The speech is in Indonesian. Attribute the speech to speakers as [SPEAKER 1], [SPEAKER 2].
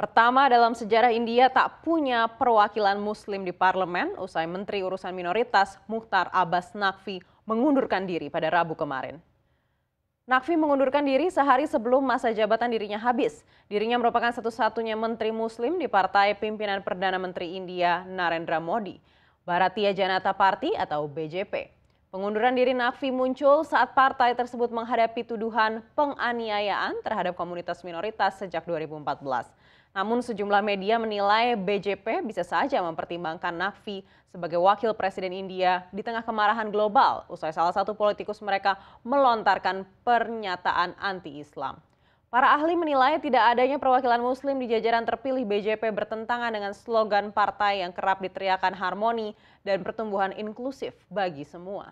[SPEAKER 1] Pertama dalam sejarah India tak punya perwakilan muslim di parlemen usai Menteri Urusan Minoritas Mukhtar Abbas Naqvi mengundurkan diri pada Rabu kemarin. Naqvi mengundurkan diri sehari sebelum masa jabatan dirinya habis. Dirinya merupakan satu-satunya menteri muslim di partai pimpinan Perdana Menteri India Narendra Modi, Bharatiya Janata Party atau BJP. Pengunduran diri Nafi muncul saat partai tersebut menghadapi tuduhan penganiayaan terhadap komunitas minoritas sejak 2014. Namun sejumlah media menilai BJP bisa saja mempertimbangkan Nafi sebagai wakil presiden India di tengah kemarahan global usai salah satu politikus mereka melontarkan pernyataan anti-Islam. Para ahli menilai tidak adanya perwakilan muslim di jajaran terpilih BJP bertentangan dengan slogan partai yang kerap diteriakan harmoni dan pertumbuhan inklusif bagi semua.